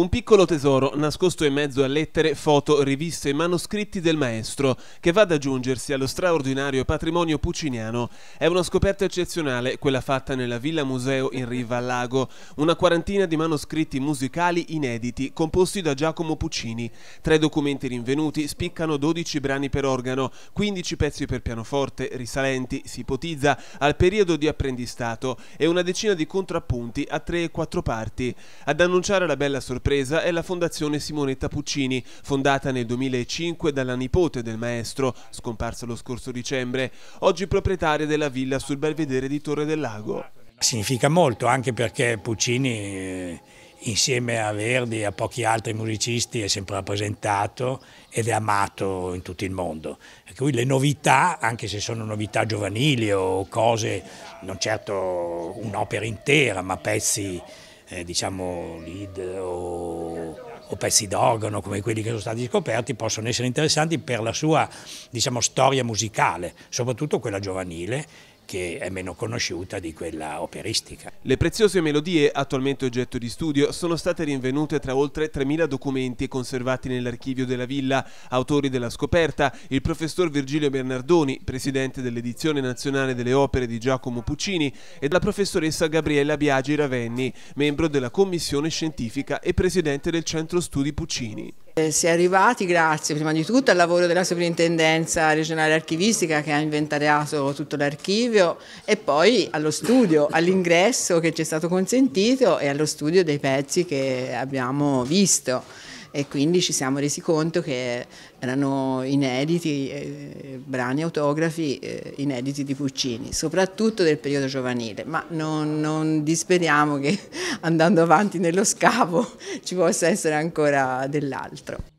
Un piccolo tesoro nascosto in mezzo a lettere, foto, riviste e manoscritti del maestro, che va ad aggiungersi allo straordinario patrimonio pucciniano. È una scoperta eccezionale, quella fatta nella Villa Museo in riva al lago, una quarantina di manoscritti musicali inediti composti da Giacomo Puccini. Tra i documenti rinvenuti spiccano 12 brani per organo, 15 pezzi per pianoforte, risalenti, si ipotizza, al periodo di apprendistato e una decina di contrappunti a tre e quattro parti. Ad annunciare la bella sorpresa impresa è la Fondazione Simonetta Puccini, fondata nel 2005 dalla nipote del maestro, scomparsa lo scorso dicembre, oggi proprietaria della villa sul belvedere di Torre del Lago. Significa molto anche perché Puccini eh, insieme a Verdi e a pochi altri musicisti è sempre rappresentato ed è amato in tutto il mondo. Per cui le novità, anche se sono novità giovanili o cose, non certo un'opera intera, ma pezzi eh, diciamo lead o, o pezzi d'organo come quelli che sono stati scoperti possono essere interessanti per la sua diciamo, storia musicale, soprattutto quella giovanile che è meno conosciuta di quella operistica. Le preziose melodie, attualmente oggetto di studio, sono state rinvenute tra oltre 3.000 documenti conservati nell'archivio della villa. Autori della scoperta, il professor Virgilio Bernardoni, presidente dell'edizione nazionale delle opere di Giacomo Puccini, e la professoressa Gabriella Biagi Ravenni, membro della commissione scientifica e presidente del Centro Studi Puccini. Eh, si è arrivati grazie prima di tutto al lavoro della Sovrintendenza regionale archivistica che ha inventariato tutto l'archivio e poi allo studio, all'ingresso che ci è stato consentito e allo studio dei pezzi che abbiamo visto e quindi ci siamo resi conto che erano inediti, eh, brani autografi eh, inediti di Puccini, soprattutto del periodo giovanile, ma non, non disperiamo che andando avanti nello scavo ci possa essere ancora dell'altro.